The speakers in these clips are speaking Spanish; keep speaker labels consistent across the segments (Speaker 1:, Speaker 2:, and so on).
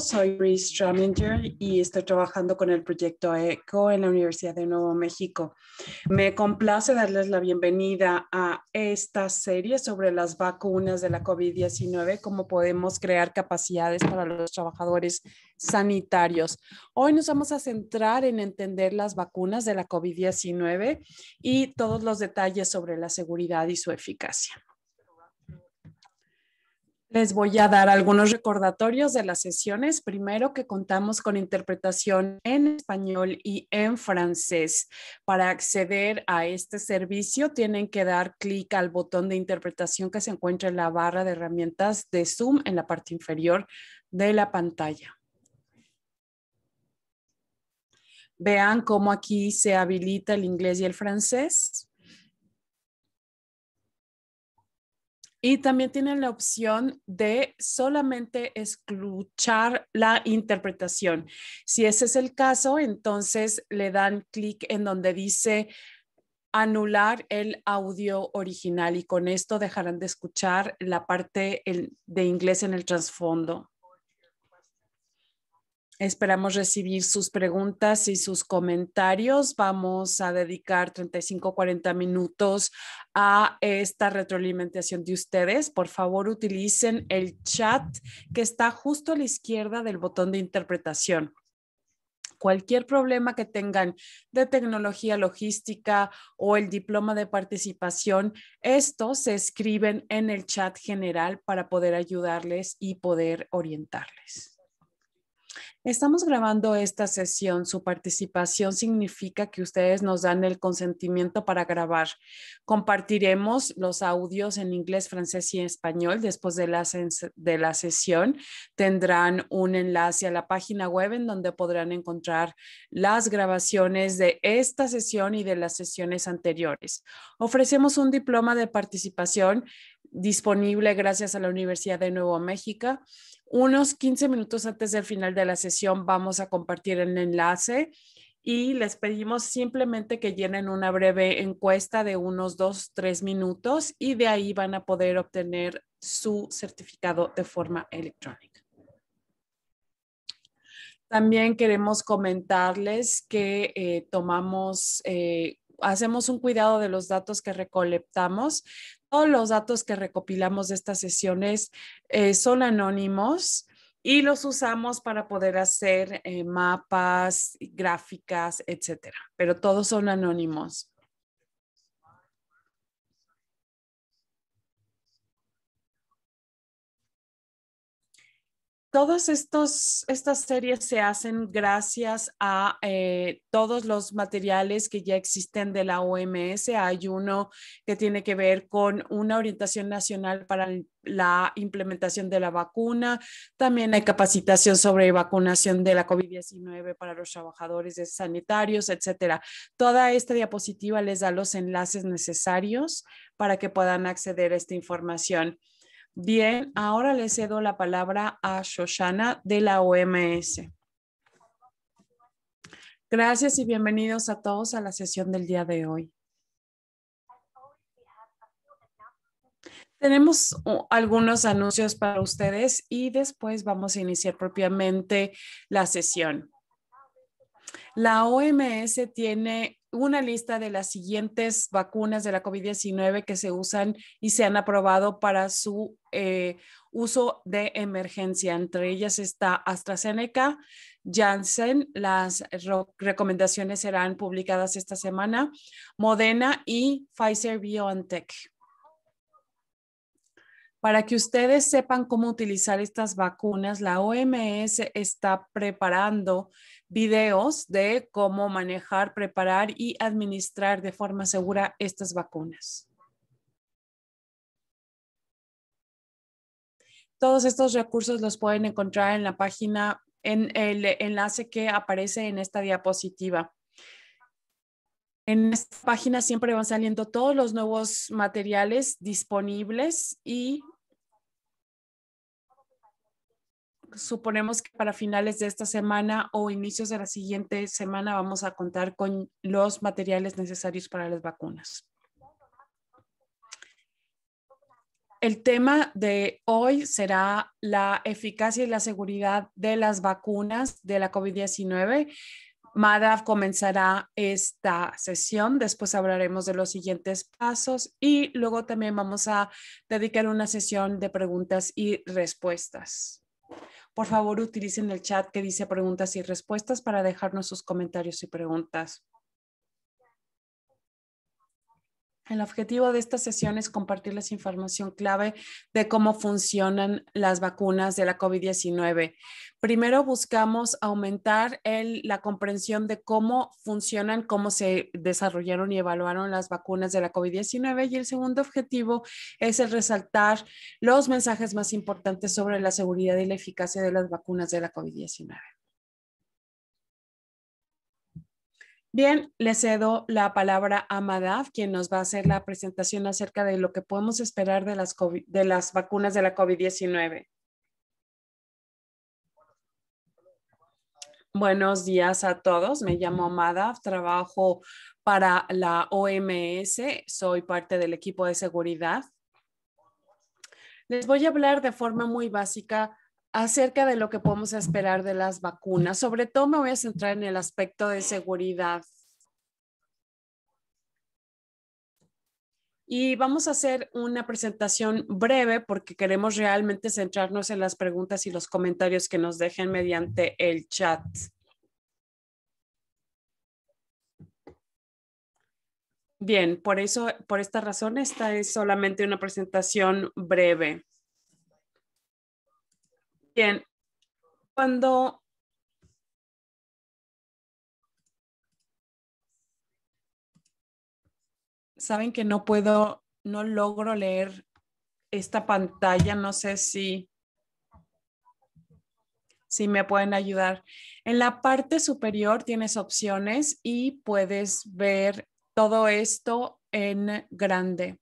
Speaker 1: soy Reese Straminger y estoy trabajando con el proyecto ECO en la Universidad de Nuevo México. Me complace darles la bienvenida a esta serie sobre las vacunas de la COVID-19, cómo podemos crear capacidades para los trabajadores sanitarios. Hoy nos vamos a centrar en entender las vacunas de la COVID-19 y todos los detalles sobre la seguridad y su eficacia. Les voy a dar algunos recordatorios de las sesiones. Primero que contamos con interpretación en español y en francés. Para acceder a este servicio tienen que dar clic al botón de interpretación que se encuentra en la barra de herramientas de Zoom en la parte inferior de la pantalla. Vean cómo aquí se habilita el inglés y el francés. Y también tienen la opción de solamente escuchar la interpretación. Si ese es el caso, entonces le dan clic en donde dice anular el audio original y con esto dejarán de escuchar la parte de inglés en el trasfondo. Esperamos recibir sus preguntas y sus comentarios. Vamos a dedicar 35, 40 minutos a esta retroalimentación de ustedes. Por favor, utilicen el chat que está justo a la izquierda del botón de interpretación cualquier problema que tengan de tecnología logística o el diploma de participación, estos se escriben en el chat general para poder ayudarles y poder orientarles. Estamos grabando esta sesión. Su participación significa que ustedes nos dan el consentimiento para grabar. Compartiremos los audios en inglés, francés y español. Después de la, sesión tendrán un enlace a la página web en donde podrán encontrar las grabaciones de esta sesión y de las sesiones anteriores. Ofrecemos un diploma de participación disponible gracias a la Universidad de Nuevo México. Unos 15 minutos antes del final de la sesión vamos a compartir el enlace y les pedimos simplemente que llenen una breve encuesta de unos 2, 3 minutos y de ahí van a poder obtener su certificado de forma electrónica. También queremos comentarles que eh, tomamos, eh, hacemos un cuidado de los datos que recolectamos todos los datos que recopilamos de estas sesiones eh, son anónimos y los usamos para poder hacer eh, mapas, gráficas, etcétera, pero todos son anónimos. todas estas series se hacen gracias a eh, todos los materiales que ya existen de la OMS. Hay uno que tiene que ver con una orientación nacional para la implementación de la vacuna. También hay capacitación sobre vacunación de la COVID-19 para los trabajadores sanitarios, etcétera. Toda esta diapositiva les da los enlaces necesarios para que puedan acceder a esta información. Bien, ahora le cedo la palabra a Shoshana de la OMS. Gracias y bienvenidos a todos a la sesión del día de hoy. Tenemos uh, algunos anuncios para ustedes y después vamos a iniciar propiamente la sesión. La OMS tiene una lista de las siguientes vacunas de la COVID-19 que se usan y se han aprobado para su eh, uso de emergencia. Entre ellas está AstraZeneca, Janssen, las recomendaciones serán publicadas esta semana, Modena y Pfizer BioNTech. Para que ustedes sepan cómo utilizar estas vacunas, la OMS está preparando videos de cómo manejar, preparar y administrar de forma segura estas vacunas. Todos estos recursos los pueden encontrar en la página, en el enlace que aparece en esta diapositiva. En esta página siempre van saliendo todos los nuevos materiales disponibles y suponemos que para finales de esta semana o inicios de la siguiente semana vamos a contar con los materiales necesarios para las vacunas. El tema de hoy será la eficacia y la seguridad de las vacunas de la COVID-19. Madaf comenzará esta sesión, después hablaremos de los siguientes pasos y luego también vamos a dedicar una sesión de preguntas y respuestas. Por favor, utilicen el chat que dice preguntas y respuestas para dejarnos sus comentarios y preguntas. El objetivo de esta sesión es compartirles información clave de cómo funcionan las vacunas de la COVID-19. Primero buscamos aumentar la comprensión de cómo funcionan, cómo se desarrollaron y evaluaron las vacunas de la COVID-19 y el segundo objetivo es el resaltar los mensajes más importantes sobre la seguridad y la eficacia de las vacunas de la COVID-19. Bien, le cedo la palabra a Madav, quien nos va a hacer la presentación acerca de lo que podemos esperar de las, de las vacunas de la COVID-19. Buenos días a todos, me llamo Madav, trabajo para la OMS, soy parte del equipo de seguridad. Les voy a hablar de forma muy básica acerca de lo que podemos esperar de las vacunas. Sobre todo me voy a centrar en el aspecto de seguridad. Y vamos a hacer una presentación breve porque queremos realmente centrarnos en las preguntas y los comentarios que nos dejen mediante el chat. Bien, por eso, por esta razón, esta es solamente una presentación breve. Bien,
Speaker 2: cuando
Speaker 1: saben que no puedo, no logro leer esta pantalla, no sé si, si me pueden ayudar. En la parte superior tienes opciones y puedes ver todo esto en grande.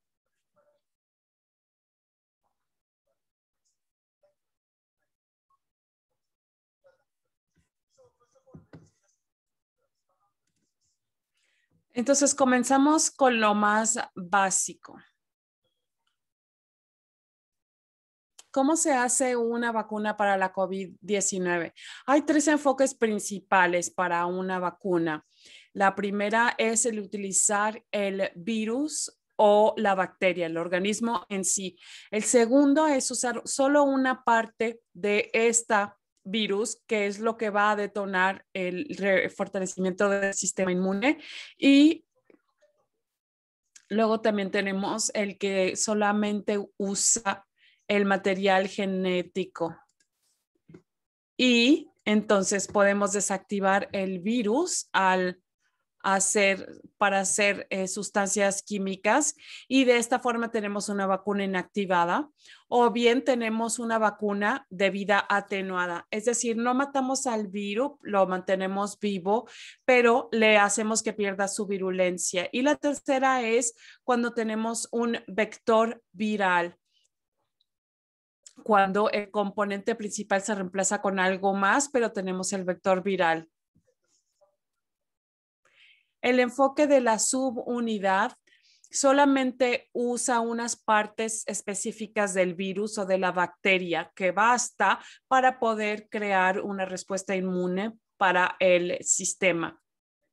Speaker 1: Entonces comenzamos con lo más básico. ¿Cómo se hace una vacuna para la COVID-19? Hay tres enfoques principales para una vacuna. La primera es el utilizar el virus o la bacteria, el organismo en sí. El segundo es usar solo una parte de esta virus, que es lo que va a detonar el fortalecimiento del sistema inmune. Y luego también tenemos el que solamente usa el material genético. Y entonces podemos desactivar el virus al hacer, para hacer eh, sustancias químicas y de esta forma tenemos una vacuna inactivada o bien tenemos una vacuna de vida atenuada. Es decir, no matamos al virus, lo mantenemos vivo, pero le hacemos que pierda su virulencia. Y la tercera es cuando tenemos un vector viral cuando el componente principal se reemplaza con algo más, pero tenemos el vector viral el enfoque de la subunidad solamente usa unas partes específicas del virus o de la bacteria que basta para poder crear una respuesta inmune para el sistema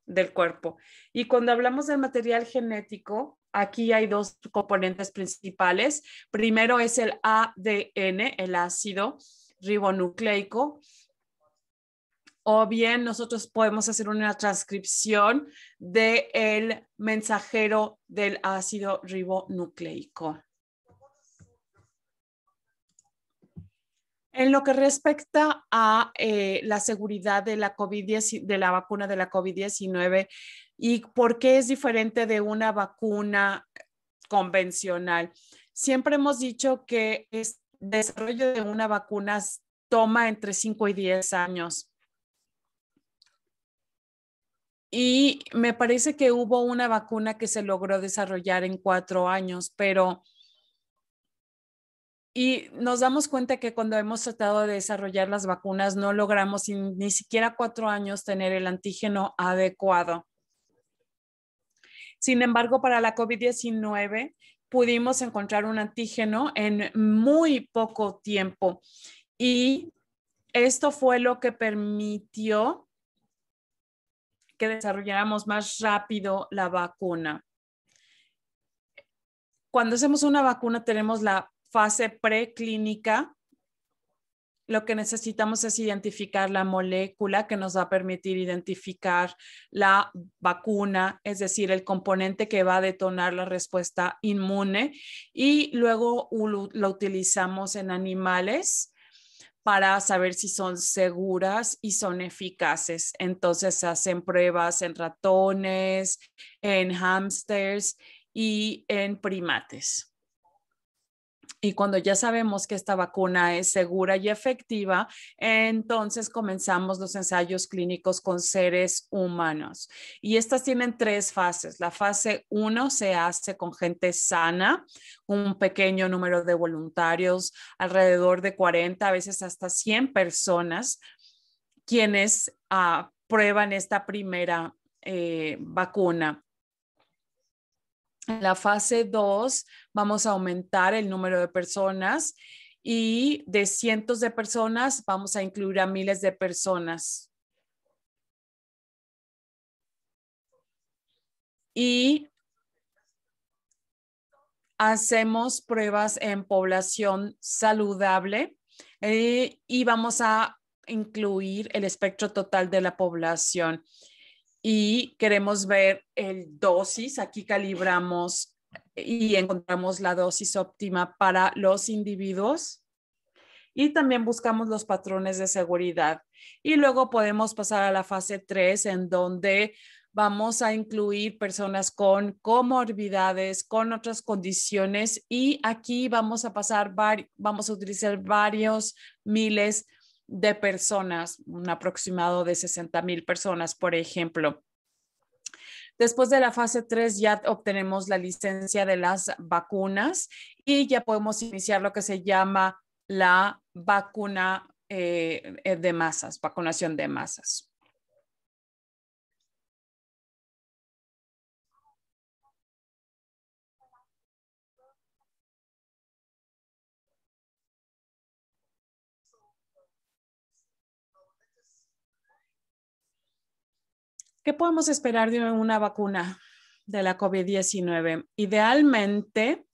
Speaker 1: del cuerpo. Y cuando hablamos del material genético, aquí hay dos componentes principales. Primero es el ADN, el ácido ribonucleico, o bien nosotros podemos hacer una transcripción del mensajero del ácido ribonucleico. En lo que respecta a eh, la seguridad de la, COVID de la vacuna de la COVID-19 y por qué es diferente de una vacuna convencional, siempre hemos dicho que el desarrollo de una vacuna toma entre 5 y 10 años. Y me parece que hubo una vacuna que se logró desarrollar en cuatro años, pero... Y nos damos cuenta que cuando hemos tratado de desarrollar las vacunas no logramos ni siquiera cuatro años tener el antígeno adecuado. Sin embargo, para la COVID-19 pudimos encontrar un antígeno en muy poco tiempo y esto fue lo que permitió que desarrolláramos más rápido la vacuna. Cuando hacemos una vacuna tenemos la fase preclínica. Lo que necesitamos es identificar la molécula que nos va a permitir identificar la vacuna, es decir, el componente que va a detonar la respuesta inmune y luego lo utilizamos en animales para saber si son seguras y son eficaces. Entonces se hacen pruebas en ratones, en hamsters y en primates. Y cuando ya sabemos que esta vacuna es segura y efectiva, entonces comenzamos los ensayos clínicos con seres humanos. Y estas tienen tres fases. La fase uno se hace con gente sana, un pequeño número de voluntarios, alrededor de 40, a veces hasta 100 personas, quienes ah, prueban esta primera eh, vacuna. En la fase 2 vamos a aumentar el número de personas y de cientos de personas vamos a incluir a miles de personas. Y hacemos pruebas en población saludable eh, y vamos a incluir el espectro total de la población y queremos ver el dosis. Aquí calibramos y encontramos la dosis óptima para los individuos y también buscamos los patrones de seguridad. Y luego podemos pasar a la fase 3 en donde vamos a incluir personas con comorbidades, con otras condiciones y aquí vamos a pasar, vamos a utilizar varios miles de personas, un aproximado de 60 mil personas, por ejemplo. Después de la fase 3 ya obtenemos la licencia de las vacunas y ya podemos iniciar lo que se llama la vacuna eh, de masas, vacunación de masas. ¿Qué podemos esperar de una vacuna de la COVID-19? Idealmente,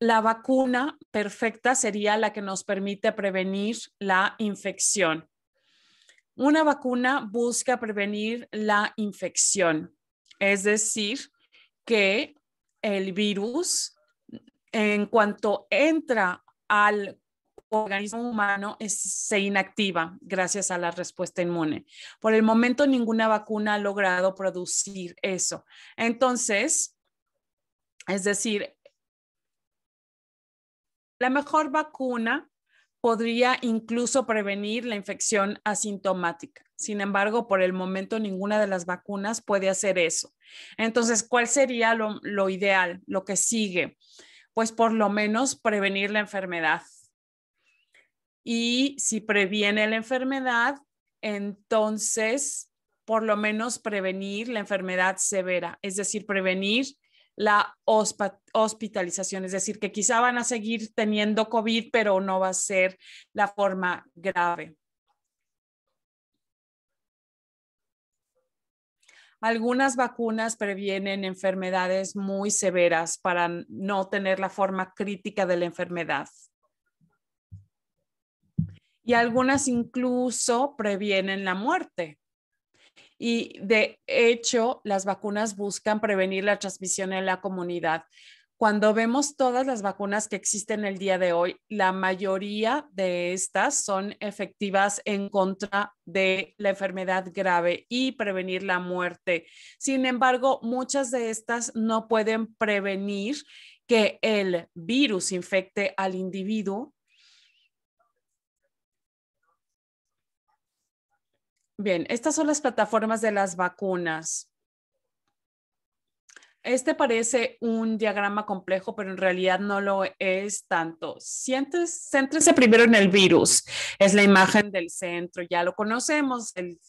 Speaker 1: la vacuna perfecta sería la que nos permite prevenir la infección. Una vacuna busca prevenir la infección, es decir, que el virus, en cuanto entra al organismo humano se inactiva gracias a la respuesta inmune. Por el momento, ninguna vacuna ha logrado producir eso. Entonces, es decir, la mejor vacuna podría incluso prevenir la infección asintomática. Sin embargo, por el momento ninguna de las vacunas puede hacer eso. Entonces, ¿cuál sería lo ideal, lo que sigue? Pues por lo menos prevenir la enfermedad y si previene la enfermedad, entonces por lo menos prevenir la enfermedad severa, es decir, prevenir la hospitalización, es decir, que quizá van a seguir teniendo COVID, pero no va a ser la forma grave. Algunas vacunas previenen enfermedades muy severas para no tener la forma crítica de la enfermedad y algunas incluso previenen la muerte. Y de hecho, las vacunas buscan prevenir la transmisión en la comunidad. Cuando vemos todas las vacunas que existen el día de hoy, la mayoría de estas son efectivas en contra de la enfermedad grave y prevenir la muerte. Sin embargo, muchas de estas no pueden prevenir que el virus infecte al individuo Bien, estas son las plataformas de las vacunas. Este parece un diagrama complejo, pero en realidad no lo es tanto. Sientes, primero en el virus. Es la imagen del centro, ya lo conocemos, el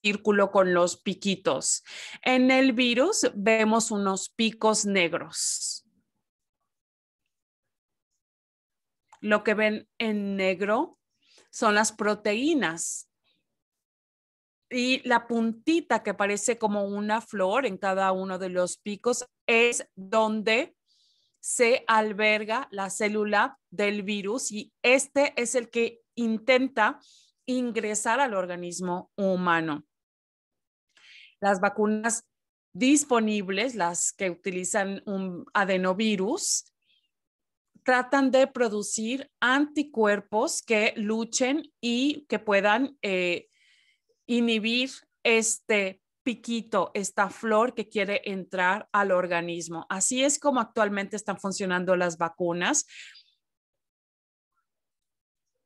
Speaker 1: círculo con los piquitos. En el virus vemos unos picos negros. Lo que ven en negro son las proteínas y la puntita que parece como una flor en cada uno de los picos es donde se alberga la célula del virus y este es el que intenta ingresar al organismo humano. Las vacunas disponibles, las que utilizan un adenovirus, tratan de producir anticuerpos que luchen y que puedan eh, inhibir este piquito, esta flor que quiere entrar al organismo. Así es como actualmente están funcionando las vacunas.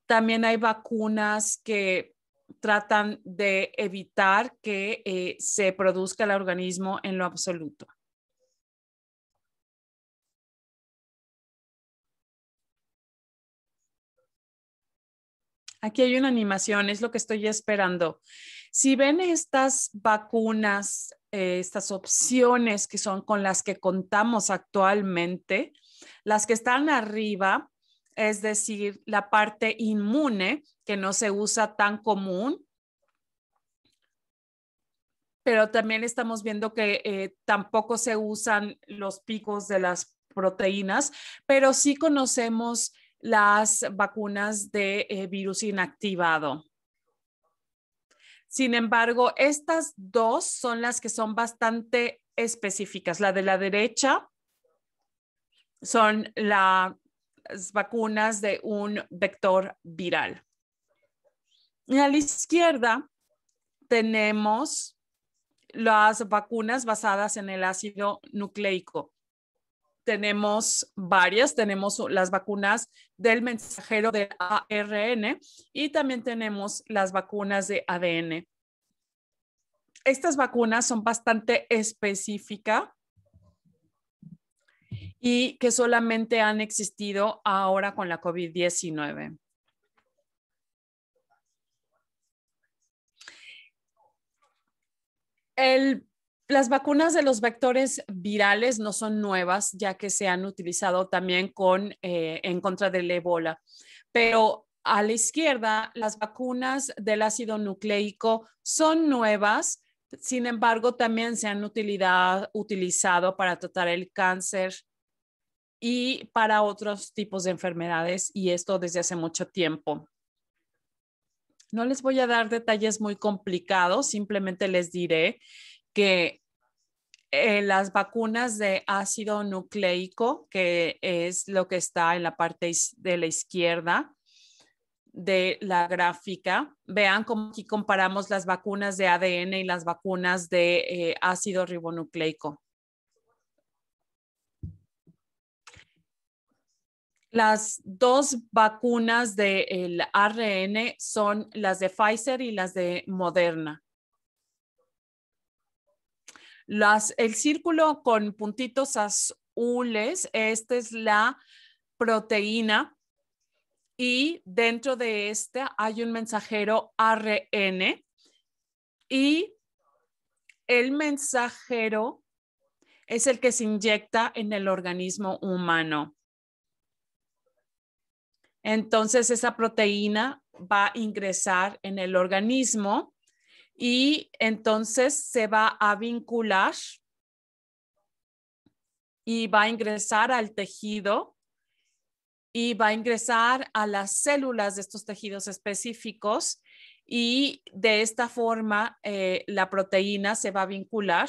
Speaker 1: También hay vacunas que tratan de evitar que eh, se produzca el organismo en lo absoluto. Aquí hay una animación, es lo que estoy esperando. Si ven estas vacunas, eh, estas opciones que son con las que contamos actualmente, las que están arriba, es decir, la parte inmune que no se usa tan común, pero también estamos viendo que eh, tampoco se usan los picos de las proteínas, pero sí conocemos las vacunas de eh, virus inactivado. Sin embargo, estas dos son las que son bastante específicas. La de la derecha son las vacunas de un vector viral. Y a la izquierda tenemos las vacunas basadas en el ácido nucleico tenemos varias, tenemos las vacunas del mensajero de ARN y también tenemos las vacunas de ADN. Estas vacunas son bastante específicas y que solamente han existido ahora con la COVID-19. El las vacunas de los vectores virales no son nuevas, ya que se han utilizado también con, eh, en contra del ébola, pero a la izquierda, las vacunas del ácido nucleico son nuevas, sin embargo, también se han utilizado para tratar el cáncer y para otros tipos de enfermedades, y esto desde hace mucho tiempo. No les voy a dar detalles muy complicados, simplemente les diré que eh, las vacunas de ácido nucleico, que es lo que está en la parte de la izquierda de la gráfica, vean cómo aquí comparamos las vacunas de ADN y las vacunas de eh, ácido ribonucleico. Las dos vacunas del ARN son las de Pfizer y las de Moderna el círculo con puntitos azules, esta es la proteína y dentro de este hay un mensajero ARN y el mensajero es el que se inyecta en el organismo humano. Entonces esa proteína va a ingresar en el organismo y entonces se va a vincular y va a ingresar al tejido y va a ingresar a las células de estos tejidos específicos y de esta forma eh, la proteína se va a vincular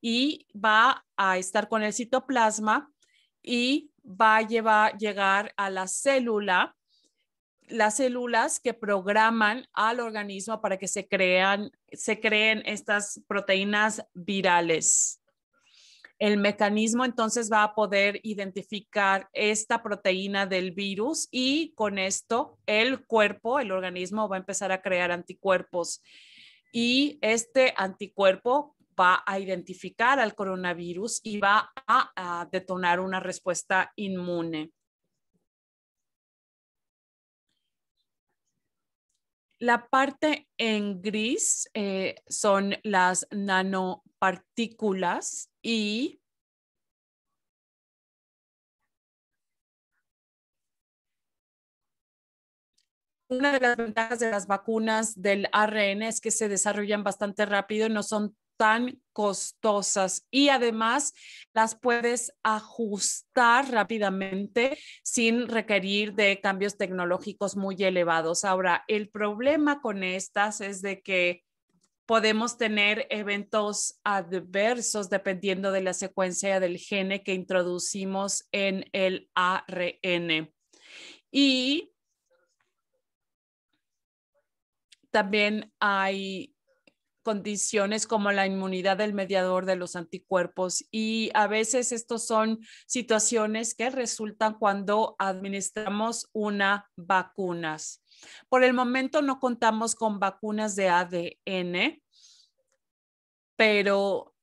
Speaker 1: y va a estar con el citoplasma y va a llegar a la célula las células que programan al organismo para que se crean, se creen estas proteínas virales. El mecanismo entonces va a poder identificar esta proteína del virus y con esto el cuerpo, el organismo va a empezar a crear anticuerpos y este anticuerpo va a identificar al coronavirus y va a detonar una respuesta inmune. La parte en gris eh, son las nanopartículas y una de las ventajas de las vacunas del ARN es que se desarrollan bastante rápido, no son tan costosas y además las puedes ajustar rápidamente sin requerir de cambios tecnológicos muy elevados. Ahora, el problema con estas es de que podemos tener eventos adversos dependiendo de la secuencia del gene que introducimos en el ARN. Y también hay condiciones como la inmunidad del mediador de los anticuerpos y a veces estos son situaciones que resultan cuando administramos una vacunas. Por el momento no contamos con vacunas de ADN, pero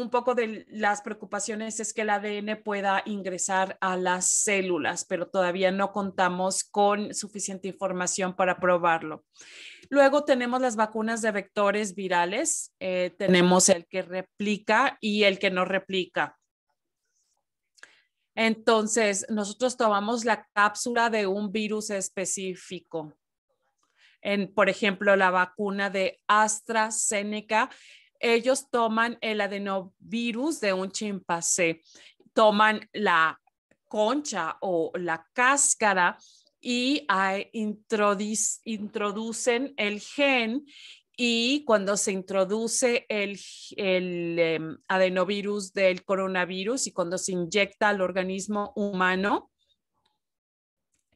Speaker 1: un poco de las preocupaciones es que el ADN pueda ingresar a las células, pero todavía no contamos con suficiente información para probarlo. Luego tenemos las vacunas de vectores virales. Eh, tenemos el que replica y el que no replica. Entonces, nosotros tomamos la cápsula de un virus específico. En, por ejemplo, la vacuna de AstraZeneca ellos toman el adenovirus de un chimpancé, toman la concha o la cáscara y introducen el gen y cuando se introduce el, em, adenovirus del coronavirus y cuando se inyecta al organismo humano,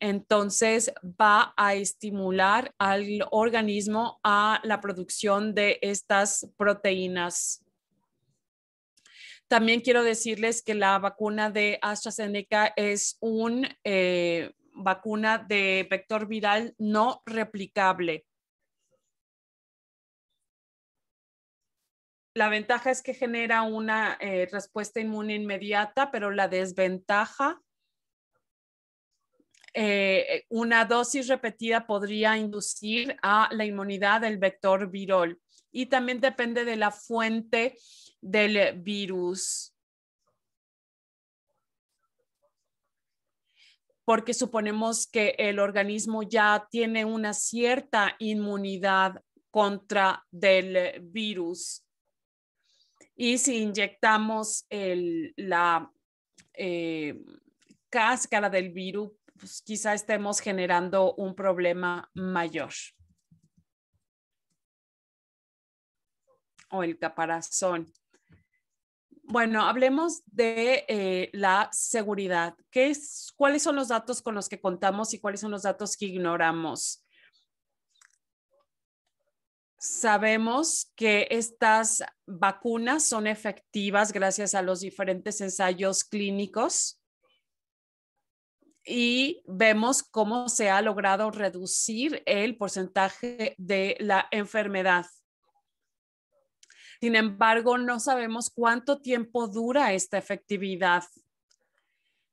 Speaker 1: entonces va a estimular al organismo a la producción de estas proteínas. También quiero decirles que la vacuna de AstraZeneca es una eh, vacuna de vector viral no replicable. La ventaja es que genera una eh, respuesta inmune inmediata, pero la desventaja eh, una dosis repetida podría inducir a la inmunidad del vector viral y también depende de la fuente del virus. Porque suponemos que el organismo ya tiene una cierta inmunidad contra del virus. Y si inyectamos la eh, cáscara del virus, pues quizá estemos generando un problema mayor. O el caparazón. Bueno, hablemos de eh, la seguridad. ¿Cuáles son los datos con los que contamos y cuáles son los datos que ignoramos? Sabemos que estas vacunas son efectivas gracias a los diferentes ensayos clínicos y vemos cómo se ha logrado reducir el porcentaje de la enfermedad. Sin embargo, no sabemos cuánto tiempo dura esta efectividad.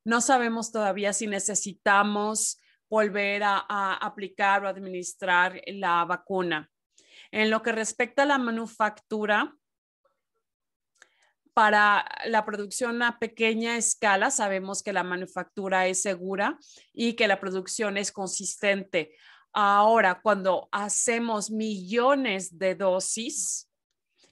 Speaker 1: No sabemos todavía si necesitamos volver a, aplicar o administrar la vacuna. En lo que respecta a la manufactura, para la producción a pequeña escala sabemos que la manufactura es segura y que la producción es consistente. Ahora, cuando hacemos millones de dosis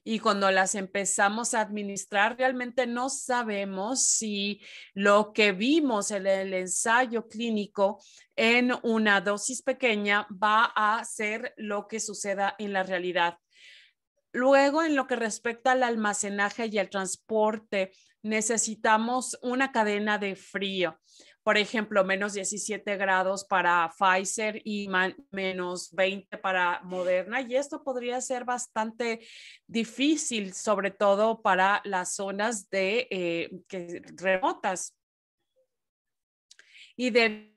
Speaker 1: y cuando las empezamos a administrar, realmente no sabemos si lo que vimos en el ensayo clínico en una dosis pequeña va a ser lo que suceda en la realidad. Luego, en lo que respecta al almacenaje y al transporte, necesitamos una cadena de frío. Por ejemplo, menos 17 grados para Pfizer y menos 20 para Moderna. Y esto podría ser bastante difícil, sobre todo para las zonas de, eh, remotas. Y de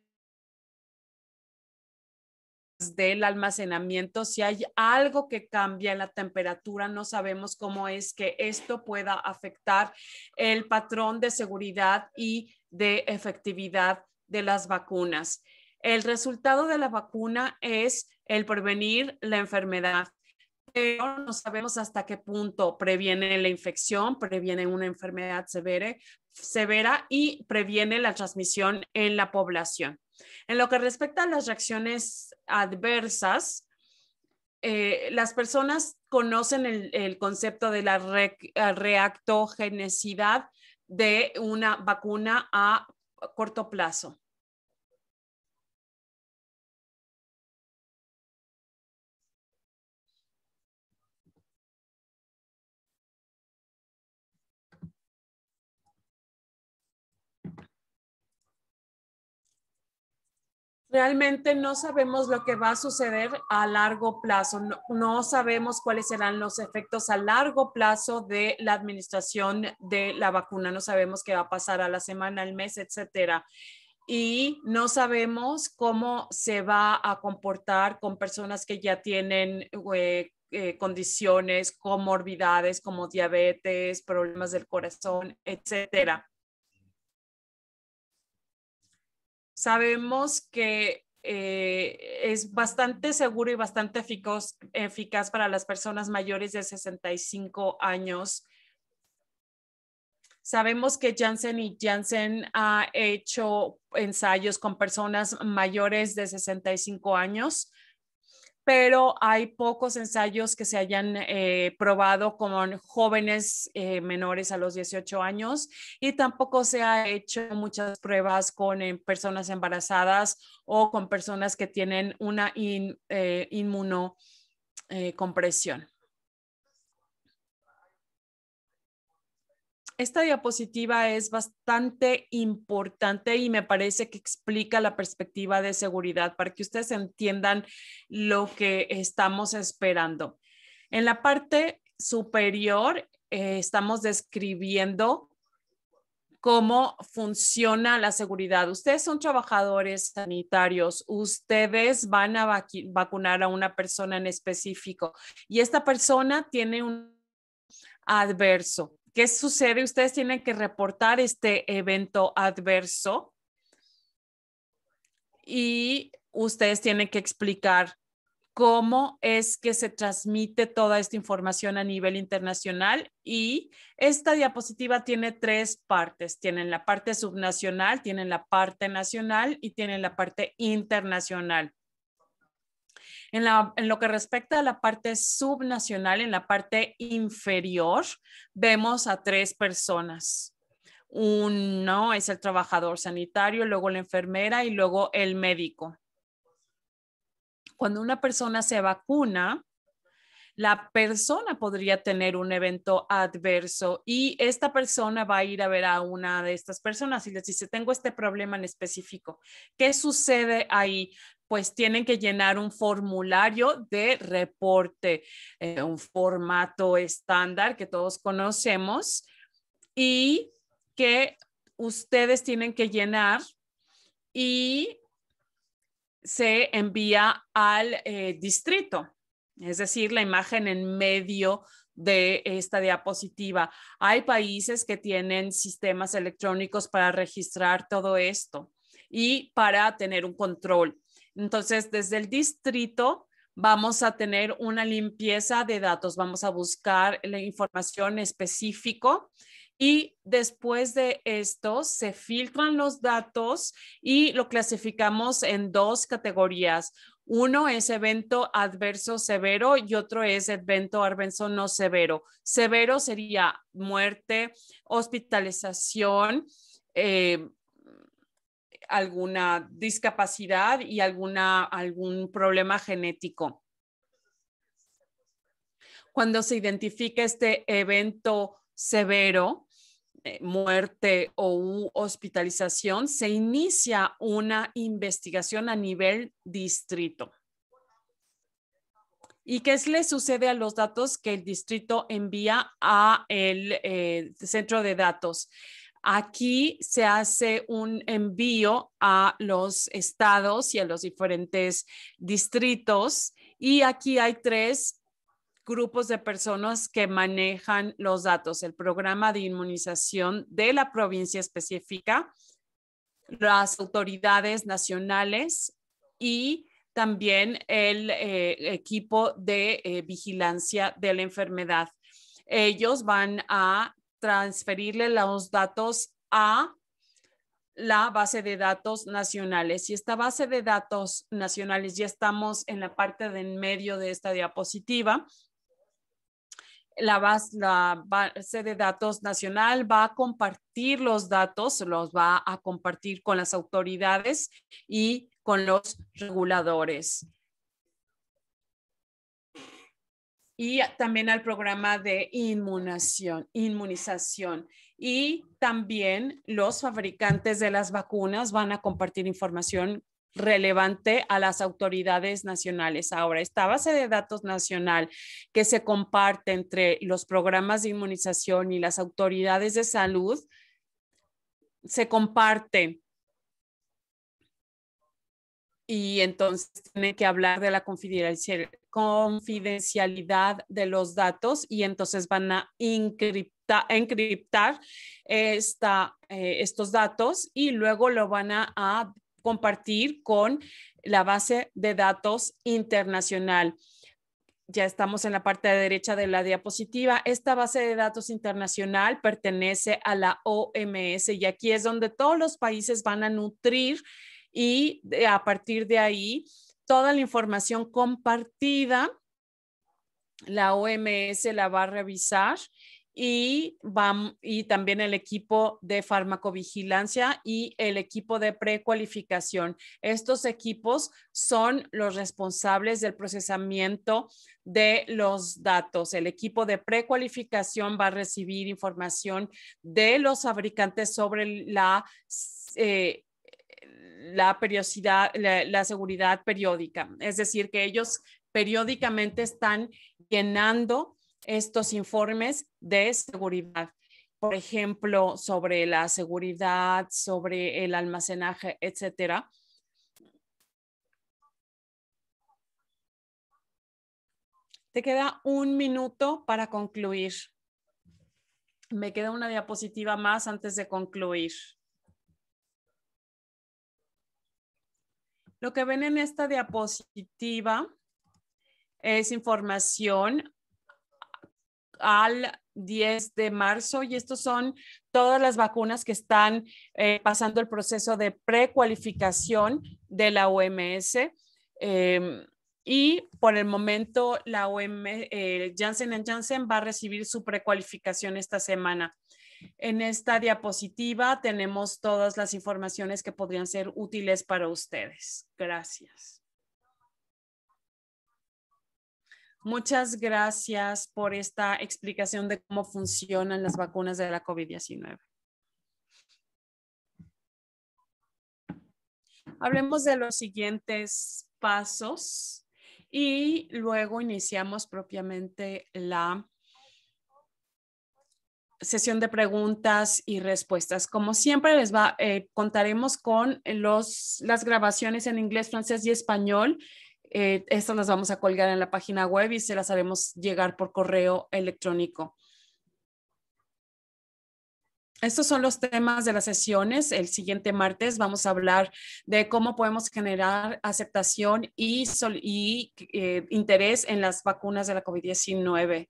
Speaker 1: del almacenamiento, si hay algo que cambia en la temperatura, no sabemos cómo es que esto pueda afectar el patrón de seguridad y de efectividad de las vacunas. El resultado de la vacuna es el prevenir la enfermedad, pero no sabemos hasta qué punto previene la infección, previene una enfermedad severa, severa y previene la transmisión en la población. En lo que respecta a las reacciones adversas, eh, las personas conocen el, concepto de la eh, reactogenicidad de una vacuna a corto plazo. Realmente no sabemos lo que va a suceder a largo plazo, no, sabemos cuáles serán los efectos a largo plazo de la administración de la vacuna, no sabemos qué va a pasar a la semana, al mes, etcétera. Y no sabemos cómo se va a comportar con personas que ya tienen eh, eh, condiciones, comorbidades como diabetes, problemas del corazón, etcétera. sabemos que eh, es bastante seguro y bastante eficaz, para las personas mayores de 65 años. Sabemos que Janssen y Janssen ha hecho ensayos con personas mayores de 65 años pero hay pocos ensayos que se hayan eh, probado con jóvenes eh, menores a los 18 años y tampoco se ha hecho muchas pruebas con eh, personas embarazadas o con personas que tienen una inmunocompresión. esta diapositiva es bastante importante y me parece que explica la perspectiva de seguridad para que ustedes entiendan lo que estamos esperando. En la parte superior eh, estamos describiendo cómo funciona la seguridad. Ustedes son trabajadores sanitarios, ustedes van a vacunar a una persona en específico y esta persona tiene un adverso. ¿Qué sucede? Ustedes tienen que reportar este evento adverso y ustedes tienen que explicar cómo es que se transmite toda esta información a nivel internacional y esta diapositiva tiene tres partes. Tienen la parte subnacional, tienen la parte nacional y tienen la parte internacional. En, lo que respecta a la parte subnacional, en la parte inferior, vemos a tres personas. Uno es el trabajador sanitario, luego la enfermera y luego el médico. Cuando una persona se vacuna, la persona podría tener un evento adverso y esta persona va a ir a ver a una de estas personas y les dice, tengo este problema en específico. ¿Qué sucede ahí? pues tienen que llenar un formulario de reporte, eh, un formato estándar que todos conocemos y que ustedes tienen que llenar y se envía al eh, distrito, es decir, la imagen en medio de esta diapositiva. Hay países que tienen sistemas electrónicos para registrar todo esto y para tener un control. Entonces, desde el distrito vamos a tener una limpieza de datos, vamos a buscar la información específica y después de esto se filtran los datos y lo clasificamos en dos categorías. Uno es evento adverso severo y otro es evento adverso no severo. Severo sería muerte, hospitalización, eh, alguna discapacidad y alguna, algún problema genético. Cuando se identifica este evento severo, eh, muerte o hospitalización, se inicia una investigación a nivel distrito. ¿Y qué le sucede a los datos que el distrito envía a el eh, centro de datos? Aquí se hace un envío a los estados y a los diferentes distritos y aquí hay tres grupos de personas que manejan los datos, el programa de inmunización de la provincia específica, las autoridades nacionales y también el eh, equipo de eh, vigilancia de la enfermedad. Ellos van a transferirle los datos a la base de datos nacionales. Y esta base de datos nacionales, ya estamos en la parte de en medio de esta diapositiva. La base, la base de datos nacional va a compartir los datos, los va a compartir con las autoridades y con los reguladores. y también al programa de inmunación, inmunización. Y también los fabricantes de las vacunas van a compartir información relevante a las autoridades nacionales. Ahora, esta base de datos nacional que se comparte entre los programas de inmunización y las autoridades de salud, se comparte y entonces tiene que hablar de la confidencialidad de los datos y entonces van a encriptar esta, eh, estos datos y luego lo van a, compartir con la base de datos internacional. Ya estamos en la parte derecha de la diapositiva. Esta base de datos internacional pertenece a la OMS y aquí es donde todos los países van a nutrir y a partir de ahí toda la información compartida, la OMS la va a revisar y, y también el equipo de farmacovigilancia y el equipo de precualificación. Estos equipos son los responsables del procesamiento de los datos. El equipo de precualificación va a recibir información de los fabricantes sobre la... Eh, la periodicidad, la, seguridad periódica. Es decir, que ellos periódicamente están llenando estos informes de seguridad por ejemplo, sobre la seguridad, sobre el almacenaje, etcétera. Te queda un minuto para concluir. Me queda una diapositiva más antes de concluir. Lo que ven en esta diapositiva es información al 10 de marzo y estos son todas las vacunas que están eh, pasando el proceso de precualificación de la OMS. Em, y por el momento la OMS, eh, Janssen Janssen va a recibir su precualificación esta semana. En esta diapositiva tenemos todas las informaciones que podrían ser útiles para ustedes. Gracias. Muchas gracias por esta explicación de cómo funcionan las vacunas de la COVID-19. Hablemos de los siguientes pasos y luego iniciamos propiamente la sesión de preguntas y respuestas. Como siempre, les va, eh, contaremos con las grabaciones en inglés, francés y español. Eh, estas las vamos a colgar en la página web y se las haremos llegar por correo electrónico. Estos son los temas de las sesiones. El siguiente martes vamos a hablar de cómo podemos generar aceptación y, sol y eh, interés en las vacunas de la COVID-19.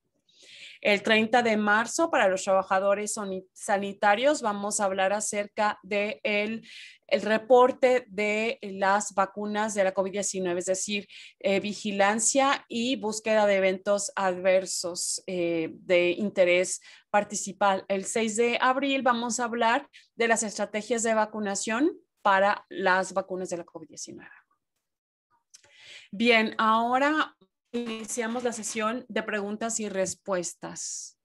Speaker 1: El 30 de marzo, para los trabajadores sanitarios, vamos a hablar acerca del de el reporte de las vacunas de la COVID-19, es decir, eh, vigilancia y búsqueda de eventos adversos eh, de interés participal. El 6 de abril vamos a hablar de las estrategias de vacunación para las vacunas de la COVID-19. Bien, ahora iniciamos la sesión de preguntas y respuestas.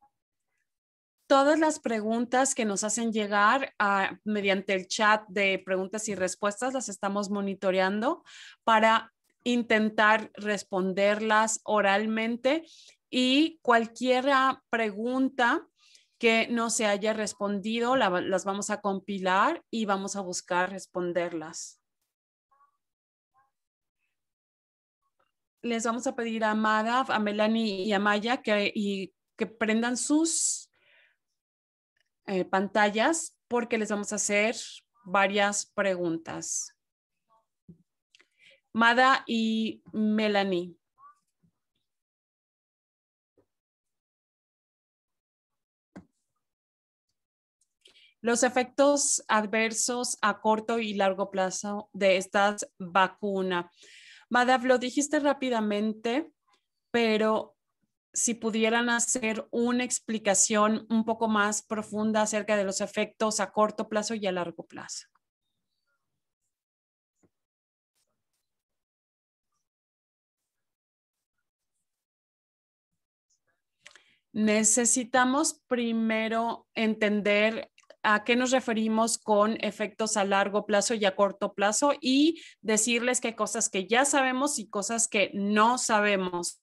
Speaker 1: Todas las preguntas que nos hacen llegar a, ah, mediante el chat de preguntas y respuestas las estamos monitoreando para intentar responderlas oralmente y cualquier ah, pregunta que no se haya respondido las vamos a compilar y vamos a buscar responderlas. les vamos a pedir a Mada, a Melanie y a Maya que, y, que prendan sus eh, pantallas porque les vamos a hacer varias preguntas. Mada y Melanie. Los efectos adversos a corto y largo plazo de estas vacuna. Madav, lo dijiste rápidamente, pero si pudieran hacer una explicación un poco más profunda acerca de los efectos a corto plazo y a largo plazo. Necesitamos primero entender a qué nos referimos con efectos a largo plazo y a corto plazo y decirles qué cosas que ya sabemos y cosas que no sabemos.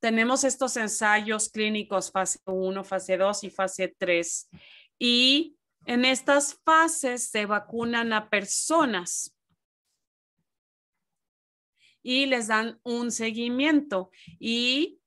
Speaker 1: Tenemos estos ensayos clínicos fase 1, fase 2 y fase 3. Y en estas fases se vacunan a personas y les dan un seguimiento. Y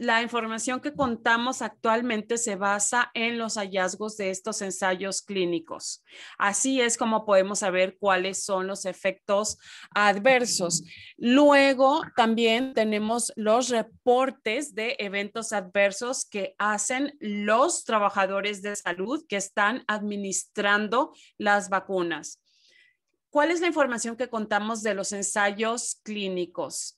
Speaker 1: la información que contamos actualmente se basa en los hallazgos de estos ensayos clínicos. Así es como podemos saber cuáles son los efectos adversos. Luego también tenemos los reportes de eventos adversos que hacen los trabajadores de salud que están administrando las vacunas. ¿Cuál es la información que contamos de los ensayos clínicos?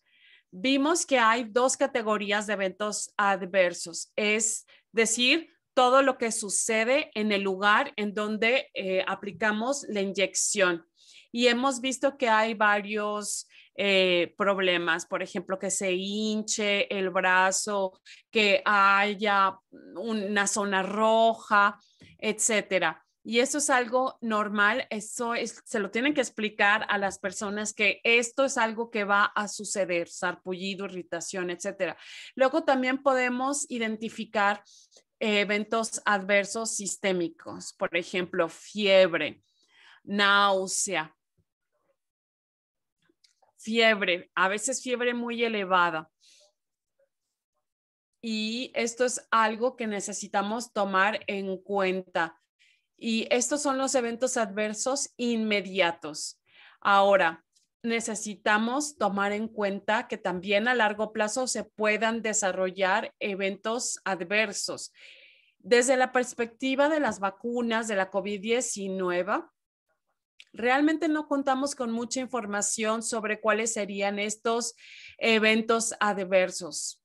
Speaker 1: vimos que hay dos categorías de eventos adversos, es decir, todo lo que sucede en el lugar en donde eh, aplicamos la inyección. Y hemos visto que hay varios eh, problemas, por ejemplo, que se hinche el brazo, que haya una zona roja, etcétera. Y eso es algo normal, eso se lo tienen que explicar a las personas que esto es algo que va a suceder, sarpullido, irritación, etcétera. Luego también podemos identificar eventos adversos sistémicos, por ejemplo, fiebre, náusea, fiebre, a veces fiebre muy elevada. Y esto es algo que necesitamos tomar en cuenta. Y estos son los eventos adversos inmediatos. Ahora, necesitamos tomar en cuenta que también a largo plazo se puedan desarrollar eventos adversos. Desde la perspectiva de las vacunas de la COVID-19, realmente no contamos con mucha información sobre cuáles serían estos eventos adversos.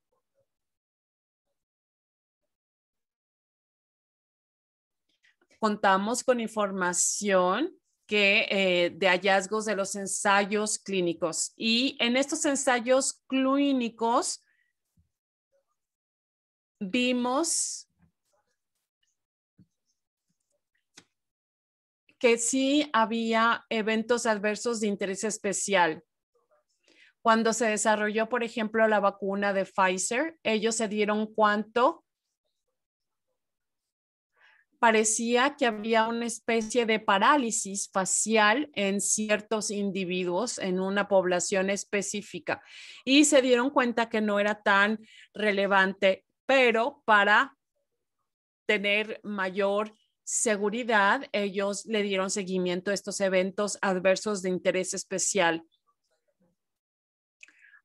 Speaker 1: contamos con información que, eh, de hallazgos de los ensayos clínicos. Y en estos ensayos clínicos vimos que sí había eventos adversos de interés especial. Cuando se desarrolló, por ejemplo, la vacuna de Pfizer, ellos se dieron cuánto parecía que había una especie de parálisis facial en ciertos individuos, en una población específica, y se dieron cuenta que no era tan relevante, pero para tener mayor seguridad, ellos le dieron seguimiento a estos eventos adversos de interés especial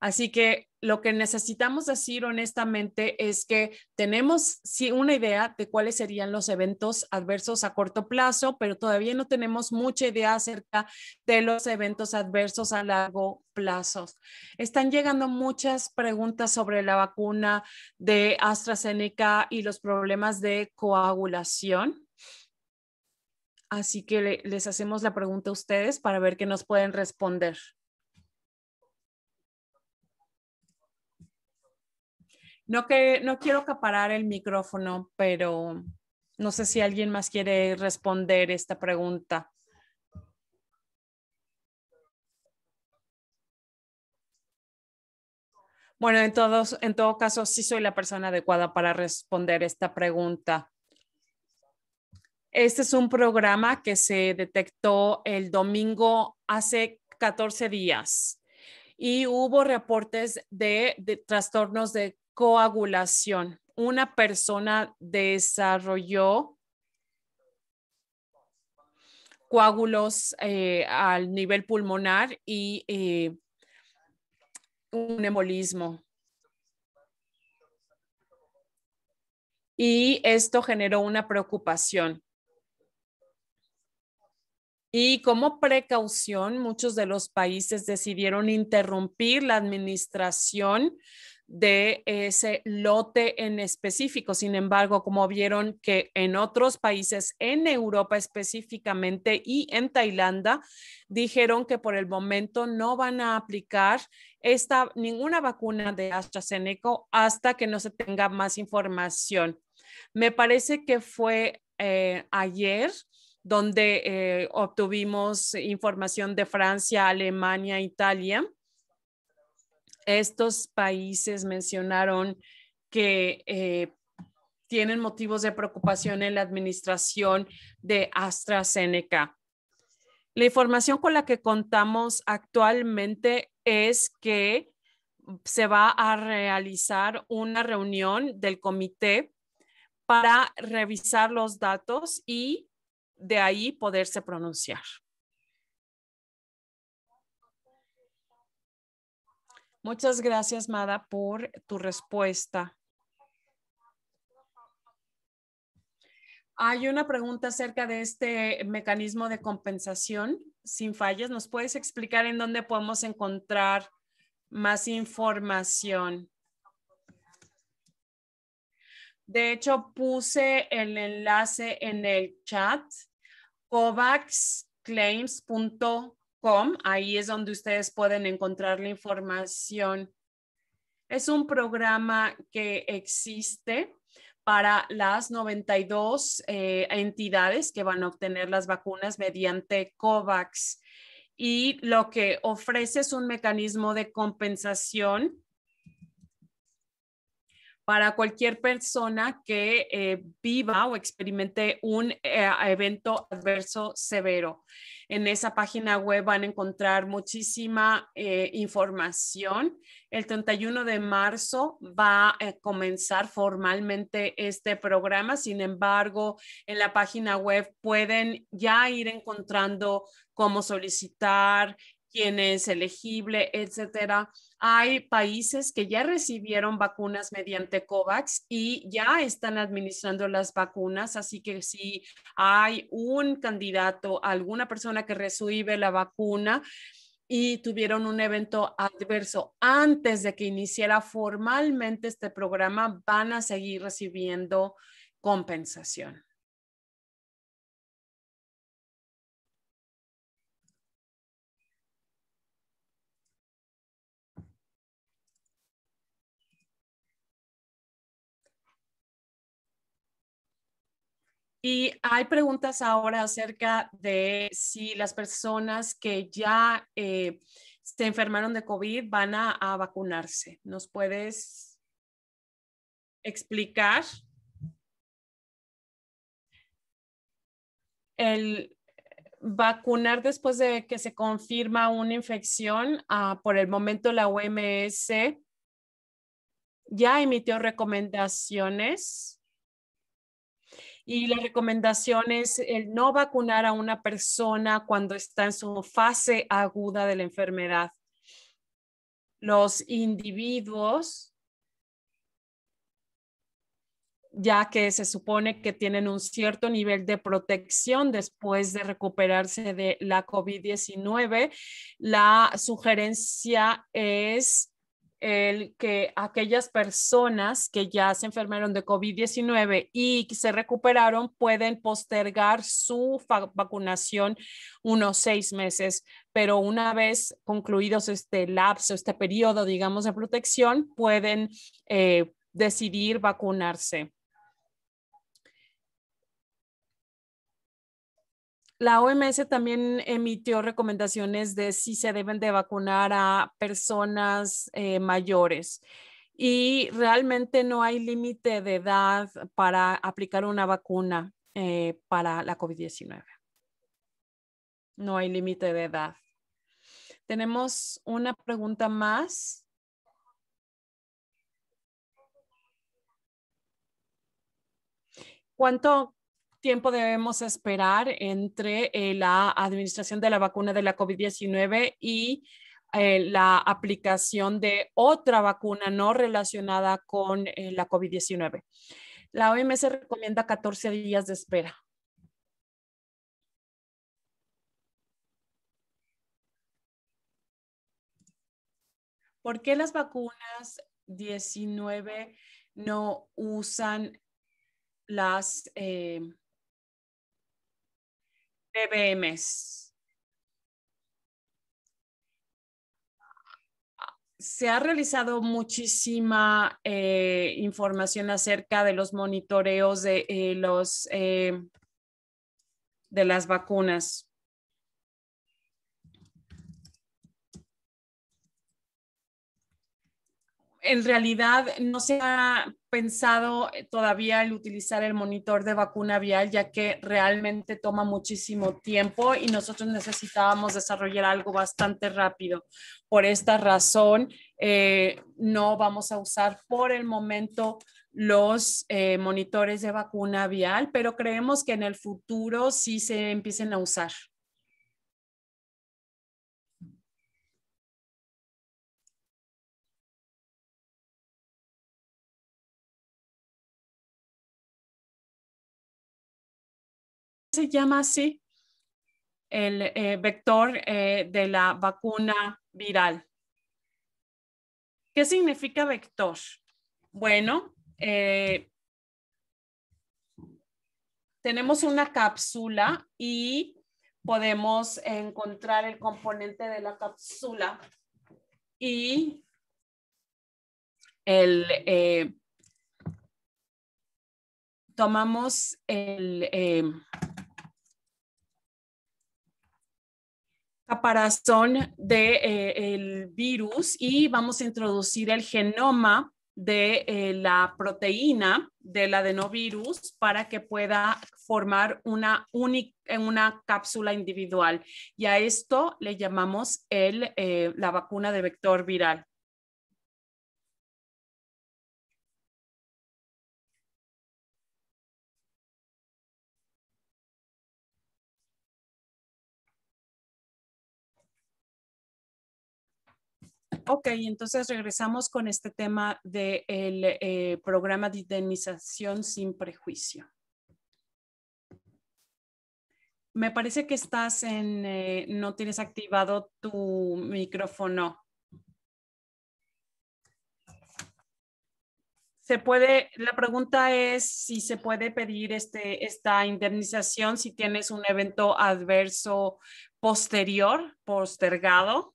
Speaker 1: Así que lo que necesitamos decir honestamente es que tenemos sí, una idea de cuáles serían los eventos adversos a corto plazo, pero todavía no tenemos mucha idea acerca de los eventos adversos a largo plazo. Están llegando muchas preguntas sobre la vacuna de AstraZeneca y los problemas de coagulación. Así que les hacemos la pregunta a ustedes para ver qué nos pueden responder. No, que, no quiero acaparar el micrófono, pero no sé si alguien más quiere responder esta pregunta. Bueno, en, todos, en todo caso, sí soy la persona adecuada para responder esta pregunta. Este es un programa que se detectó el domingo hace 14 días y hubo reportes de, de trastornos de coagulación. Una persona desarrolló coágulos eh, al nivel pulmonar y eh, un embolismo. Y esto generó una preocupación. Y como precaución, muchos de los países decidieron interrumpir la administración de ese lote en específico. Sin embargo, como vieron que en otros países, en Europa específicamente y en Tailandia, dijeron que por el momento no van a aplicar esta, ninguna vacuna de AstraZeneca hasta que no se tenga más información. Me parece que fue eh, ayer donde eh, obtuvimos información de Francia, Alemania, Italia estos países mencionaron que eh, tienen motivos de preocupación en la administración de AstraZeneca. La información con la que contamos actualmente es que se va a realizar una reunión del comité para revisar los datos y de ahí poderse pronunciar. Muchas gracias, Mada, por tu respuesta. Hay una pregunta acerca de este mecanismo de compensación sin fallas. ¿Nos puedes explicar en dónde podemos encontrar más información? De hecho, puse el enlace en el chat covaxclaims.com Ahí es donde ustedes pueden encontrar la información. Es un programa que existe para las 92 eh, entidades que van a obtener las vacunas mediante COVAX. Y lo que ofrece es un mecanismo de compensación para cualquier persona que eh, viva o experimente un eh, evento adverso severo. En esa página web van a encontrar muchísima eh, información. El 31 de marzo va a comenzar formalmente este programa. Sin embargo, en la página web pueden ya ir encontrando cómo solicitar, quién es elegible, etcétera. Hay países que ya recibieron vacunas mediante COVAX y ya están administrando las vacunas, así que si hay un candidato, alguna persona que recibe la vacuna, y tuvieron un evento adverso antes de que iniciara formalmente este programa, van a seguir recibiendo compensación. Y hay preguntas ahora acerca de si las personas que ya eh, se enfermaron de COVID van a, vacunarse. ¿Nos puedes explicar? El, vacunar después de que se confirma una infección, ah, por el momento la OMS ya emitió recomendaciones y la recomendación es el no vacunar a una persona cuando está en su fase aguda de la enfermedad. Los individuos, ya que se supone que tienen un cierto nivel de protección después de recuperarse de la COVID-19, la sugerencia es el que aquellas personas que ya se enfermaron de COVID-19 y se recuperaron pueden postergar su vacunación unos seis meses, pero una vez concluidos este lapso, este periodo, digamos, de protección, pueden eh, decidir vacunarse. La OMS también emitió recomendaciones de si se deben de vacunar a personas eh, mayores y realmente no hay límite de edad para aplicar una vacuna eh, para la COVID-19. No hay límite de edad. Tenemos una pregunta más. ¿Cuánto tiempo debemos esperar entre eh, la administración de la vacuna de la COVID-19 y eh, la aplicación de otra vacuna no relacionada con eh, la COVID-19? La OMS recomienda 14 días de espera. ¿Por qué las vacunas 19 no usan las PBMs. Se ha realizado muchísima eh, información acerca de los monitoreos de, eh, los, eh, de las vacunas. en realidad no se ha pensado todavía el utilizar el monitor de vacuna vial, ya que realmente toma muchísimo tiempo y nosotros necesitábamos desarrollar algo bastante rápido. Por esta razón, eh, no vamos a usar por el momento los eh, monitores de vacuna vial, pero creemos que en el futuro sí se empiecen a usar. se llama así el eh, vector eh, de la vacuna viral. ¿Qué significa vector? Bueno, eh, tenemos una cápsula y podemos encontrar el componente de la cápsula y el, tomamos el, caparazón de, eh, el virus y vamos a introducir el genoma de eh, la proteína del adenovirus para que pueda formar una, única, eh, una cápsula individual. Y a esto le llamamos el, la vacuna de vector viral. Ok, entonces regresamos con este tema del eh, programa de indemnización sin prejuicio. Me parece que estás en, eh, no tienes activado tu micrófono. Se puede, la pregunta es si se puede pedir este, esta indemnización si tienes un evento adverso posterior, postergado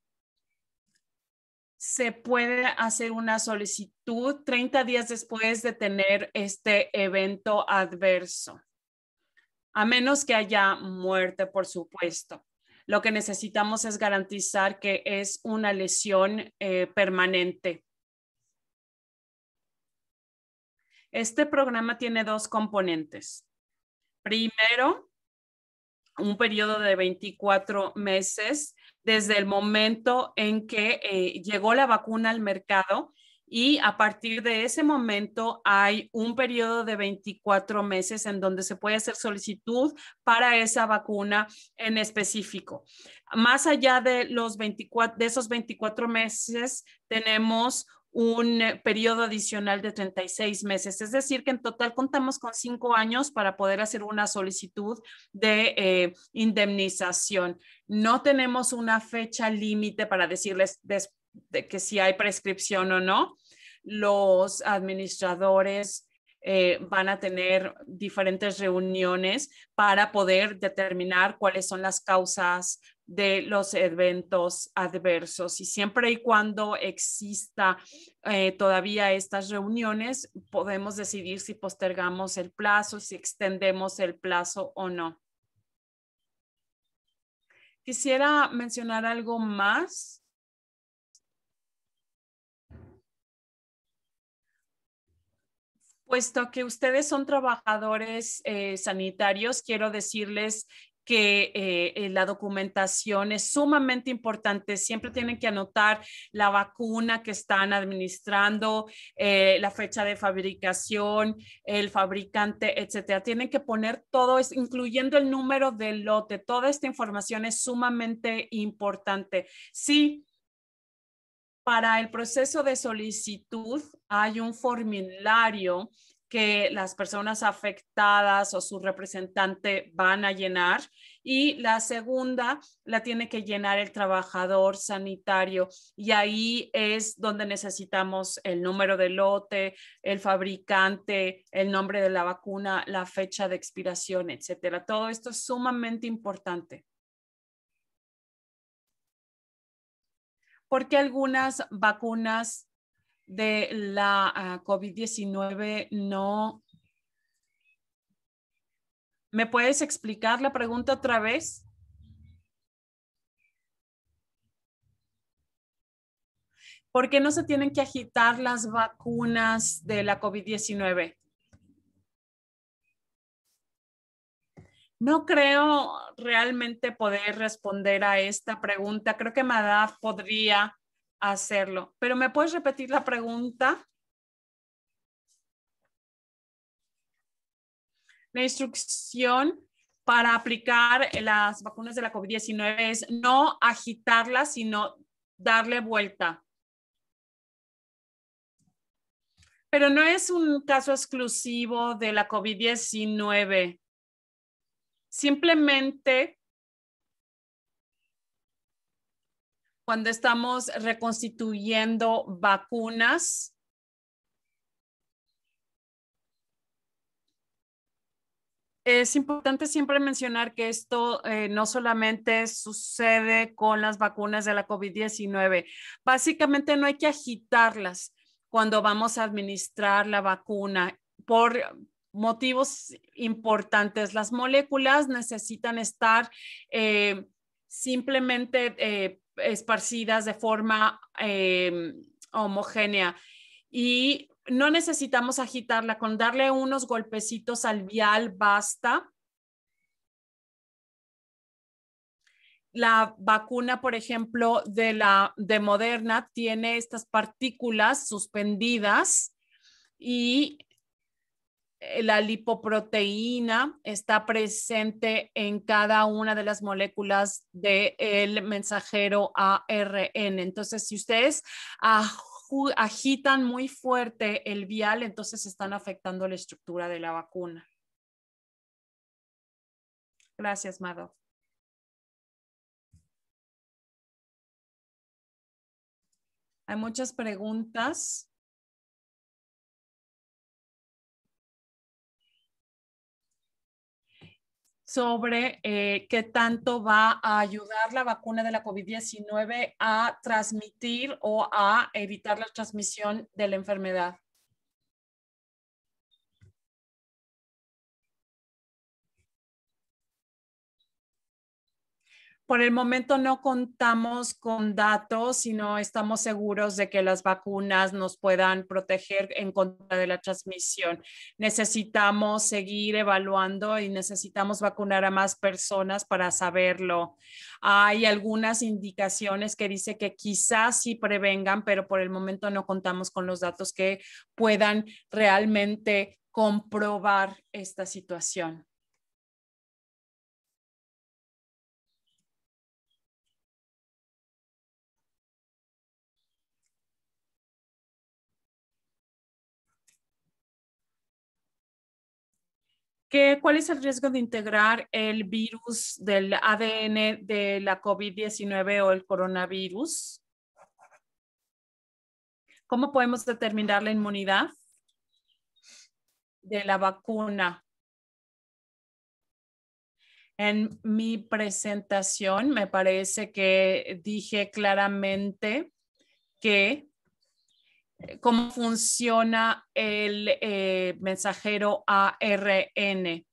Speaker 1: se puede hacer una solicitud 30 días después de tener este evento adverso, a menos que haya muerte, por supuesto. Lo que necesitamos es garantizar que es una lesión eh, permanente. Este programa tiene dos componentes. Primero, un periodo de 24 meses desde el momento en que eh, llegó la vacuna al mercado y a partir de ese momento hay un periodo de 24 meses en donde se puede hacer solicitud para esa vacuna en específico. Más allá de, los de esos 24 meses, tenemos un eh, periodo adicional de 36 meses. Es decir, que en total contamos con cinco años para poder hacer una solicitud de eh, indemnización. No tenemos una fecha límite para decirles que si hay prescripción o no. Los administradores eh, van a tener diferentes reuniones para poder determinar cuáles son las causas de los eventos adversos. Y siempre y cuando exista eh, todavía estas reuniones, podemos decidir si postergamos el plazo, si extendemos el plazo o no. Quisiera mencionar algo más. Puesto que ustedes son trabajadores eh, sanitarios, quiero decirles que eh, eh, la documentación es sumamente importante. Siempre tienen que anotar la vacuna que están administrando, eh, la fecha de fabricación, el fabricante, etcétera. Tienen que poner todo, incluyendo el número del lote. Toda esta información es sumamente importante. Sí, para el proceso de solicitud hay un formulario que las personas afectadas o su representante van a llenar y la segunda la tiene que llenar el trabajador sanitario y ahí es donde necesitamos el número de lote, el fabricante, el nombre de la vacuna, la fecha de expiración, etcétera. Todo esto es sumamente importante. qué algunas vacunas de la ah, COVID-19 no... ¿Me puedes explicar la pregunta otra vez? ¿Por qué no se tienen que agitar las vacunas de la COVID-19? No creo realmente poder responder a esta pregunta. Creo que Madaf podría hacerlo. Pero ¿me puedes repetir la pregunta? La instrucción para aplicar las vacunas de la COVID-19 es no agitarlas, sino darle vuelta. Pero no es un caso exclusivo de la COVID-19. Simplemente cuando estamos reconstituyendo vacunas. Es importante siempre mencionar que esto eh, no solamente sucede con las vacunas de la COVID-19. Básicamente no hay que agitarlas cuando vamos a administrar la vacuna por motivos importantes. Las moléculas necesitan estar eh, simplemente eh, esparcidas de forma eh, homogénea. Y no necesitamos agitarla, con darle unos golpecitos al vial basta. La vacuna, por ejemplo, de, la, de Moderna tiene estas partículas suspendidas y eh, la lipoproteína está presente en cada una de las moléculas del mensajero ARN. Entonces, si ustedes agitan muy fuerte el vial, entonces están afectando la estructura de la vacuna. Gracias,
Speaker 2: Mado. Hay muchas preguntas.
Speaker 1: sobre eh, qué tanto va a ayudar la vacuna de la COVID-19 a transmitir o a evitar la transmisión de la enfermedad. por el momento no contamos con datos, sino estamos seguros de que las vacunas nos puedan proteger en contra de la transmisión. Necesitamos seguir evaluando y necesitamos vacunar a más personas para saberlo. Hay algunas indicaciones que dice que quizás sí prevengan, pero por el momento no contamos con los datos que puedan realmente comprobar esta situación. ¿Cuál es el riesgo de integrar el virus del ADN de la COVID-19 o el coronavirus? ¿Cómo podemos determinar la inmunidad de la vacuna? En mi presentación me parece que dije claramente que eh, cómo funciona el eh, mensajero ARN.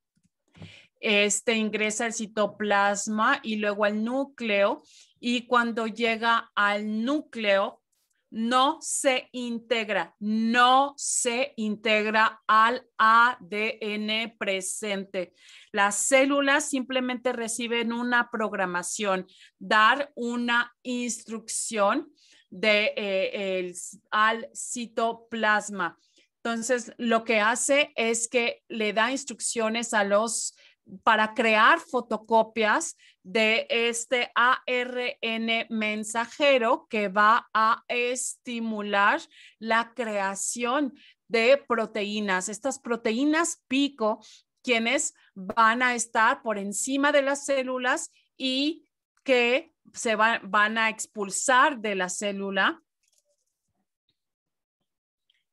Speaker 1: Este ingresa al citoplasma y luego al núcleo y cuando llega al núcleo no se integra, no se integra al ADN presente. Las células simplemente reciben una programación, dar una instrucción de, eh, el, al citoplasma. Entonces, lo que hace es que le da instrucciones a los para crear fotocopias de este ARN mensajero que va a estimular la creación de proteínas. Estas proteínas pico, quienes van a estar por encima de las células y que se van a expulsar de la célula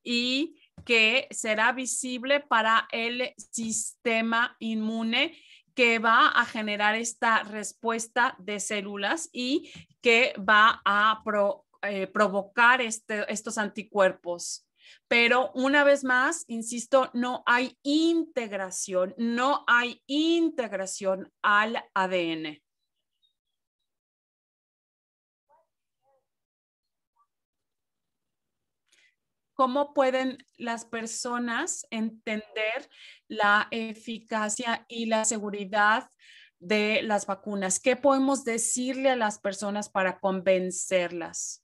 Speaker 1: y que será visible para el sistema inmune que va a generar esta respuesta de células y que va a eh, provocar este, estos anticuerpos. Pero una vez más, insisto, no hay integración, no hay integración al ADN. cómo pueden las personas entender la eficacia y la seguridad de las vacunas? ¿Qué podemos decirle a las personas para convencerlas?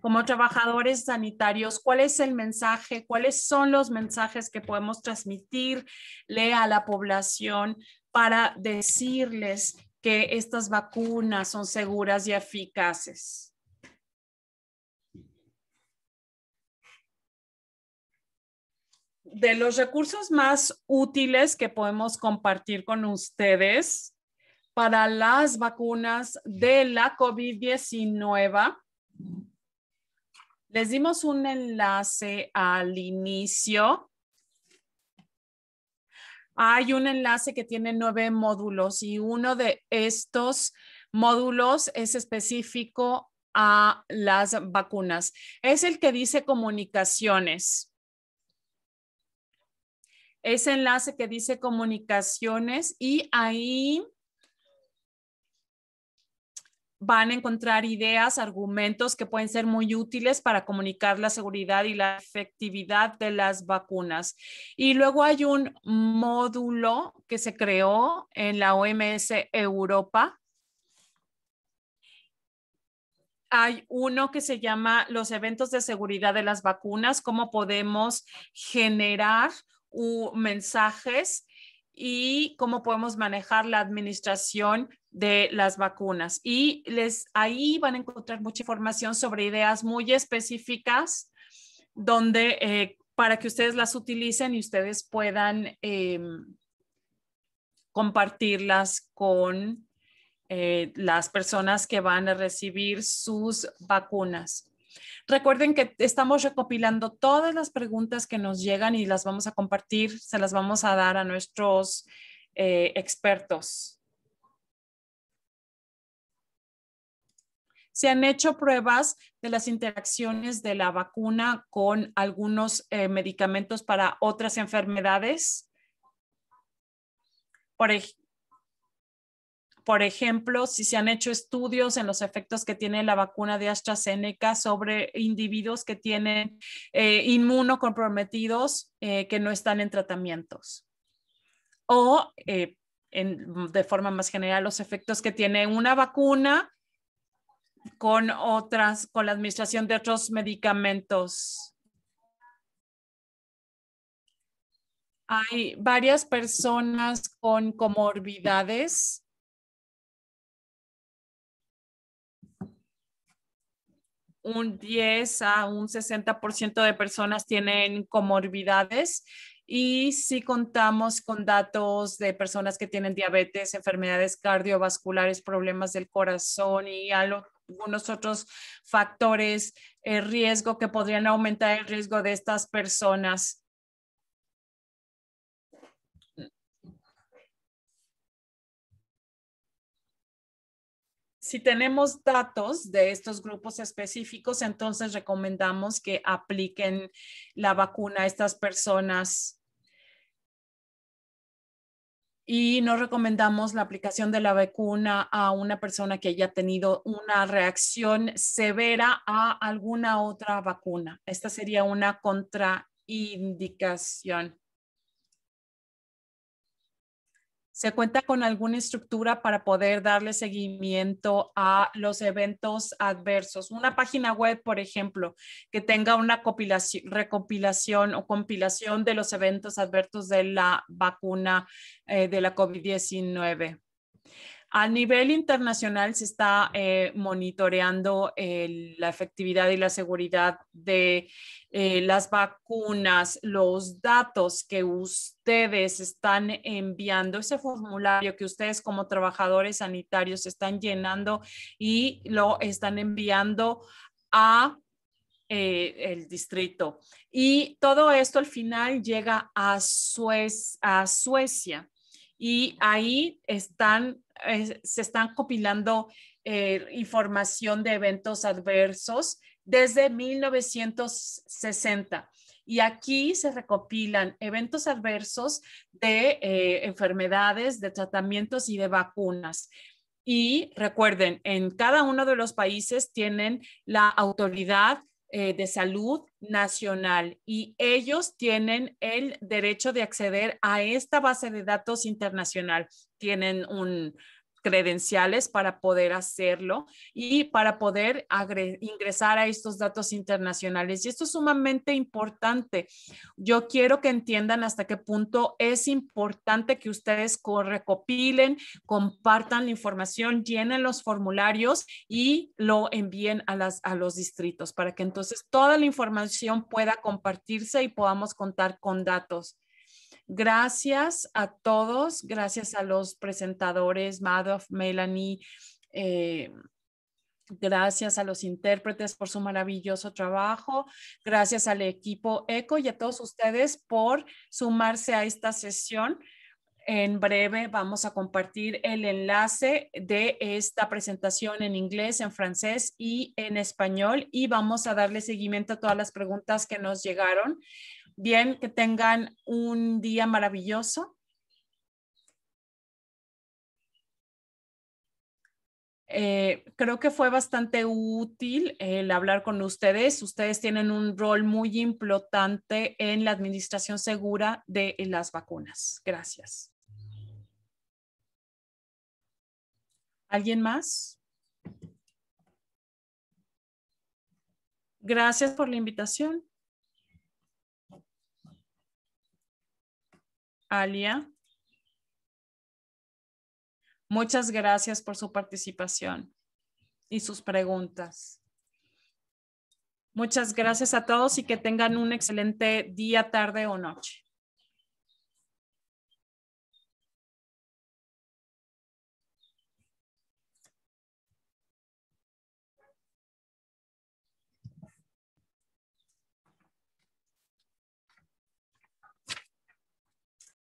Speaker 1: Como trabajadores sanitarios, ¿cuál es el mensaje? ¿Cuáles son los mensajes que podemos transmitirle a la población para decirles que estas vacunas son seguras y eficaces? de los recursos más útiles que podemos compartir con ustedes para las vacunas de la COVID-19. Les dimos un enlace al inicio. Hay un enlace que tiene nueve módulos y uno de estos módulos es específico a las vacunas. Es el que dice comunicaciones ese enlace que dice comunicaciones y ahí van a encontrar ideas, argumentos que pueden ser muy útiles para comunicar la seguridad y la efectividad de las vacunas. Y luego hay un módulo que se creó en la OMS Europa. Hay uno que se llama los eventos de seguridad de las vacunas, cómo podemos generar u mensajes y cómo podemos manejar la administración de las vacunas. Y les, ahí van a encontrar mucha información sobre ideas muy específicas donde eh, para que ustedes las utilicen y ustedes puedan em, compartirlas con eh, las personas que van a recibir sus vacunas. Recuerden que estamos recopilando todas las preguntas que nos llegan y las vamos a compartir, se las vamos a dar a nuestros eh, expertos. Se han hecho pruebas de las interacciones de la vacuna con algunos eh, medicamentos para otras enfermedades. Por, ejemplo. Por ejemplo, si se han hecho estudios en los efectos que tiene la vacuna de AstraZeneca sobre individuos que tienen eh, inmunocomprometidos eh, que no están en tratamientos. O eh, de forma más general, los efectos que tiene una vacuna con otras, con la administración de otros medicamentos. Hay varias personas con comorbidades un 10 a un 60% de personas tienen comorbidades y si contamos con datos de personas que tienen diabetes, enfermedades cardiovasculares, problemas del corazón y algunos otros factores, el eh, riesgo que podrían aumentar el riesgo de estas personas. si tenemos datos de estos grupos específicos, entonces recomendamos que apliquen la vacuna a estas personas. Y no recomendamos la aplicación de la vacuna a una persona que haya tenido una reacción severa a alguna otra vacuna. Esta sería una contraindicación. ¿Se cuenta con alguna estructura para poder darle seguimiento a los eventos adversos? Una página web, por ejemplo, que tenga una recopilación o compilación de los eventos adversos de la vacuna eh, de la COVID-19. A nivel internacional se está eh, monitoreando la efectividad y la seguridad de eh, las vacunas, los datos que ustedes están enviando, ese formulario que ustedes como trabajadores sanitarios están llenando y lo están enviando a eh, el distrito. Y todo esto al final llega a Suecia y ahí están, eh, se están compilando eh, información de eventos adversos desde 1960. Y aquí se recopilan eventos adversos de eh, enfermedades, de tratamientos y de vacunas. Y recuerden, en cada uno de los países tienen la autoridad eh, de Salud Nacional y ellos tienen el derecho de acceder a esta base de datos internacional. Tienen un credenciales para poder hacerlo y para poder ingresar a estos datos internacionales. Y esto es sumamente importante. Yo quiero que entiendan hasta qué punto es importante que ustedes recopilen, compartan la información, llenen los formularios y lo envíen a, a los distritos para que entonces toda la información pueda compartirse y podamos contar con datos. Gracias a todos, gracias a los presentadores, Madoff, Melanie, eh, gracias a los intérpretes por su maravilloso trabajo, gracias al equipo ECO y a todos ustedes por sumarse a esta sesión. En breve vamos a compartir el enlace de esta presentación en inglés, en francés y en español y vamos a darle seguimiento a todas las preguntas que nos llegaron. Bien, que tengan un día maravilloso. Eh, creo que fue bastante útil el hablar con ustedes. Ustedes tienen un rol muy importante en la administración segura de las vacunas. Gracias. ¿Alguien más?
Speaker 2: Gracias por la invitación.
Speaker 1: Alia. Muchas gracias por su participación y sus preguntas. Muchas gracias a todos y que tengan un excelente día, tarde o
Speaker 2: noche.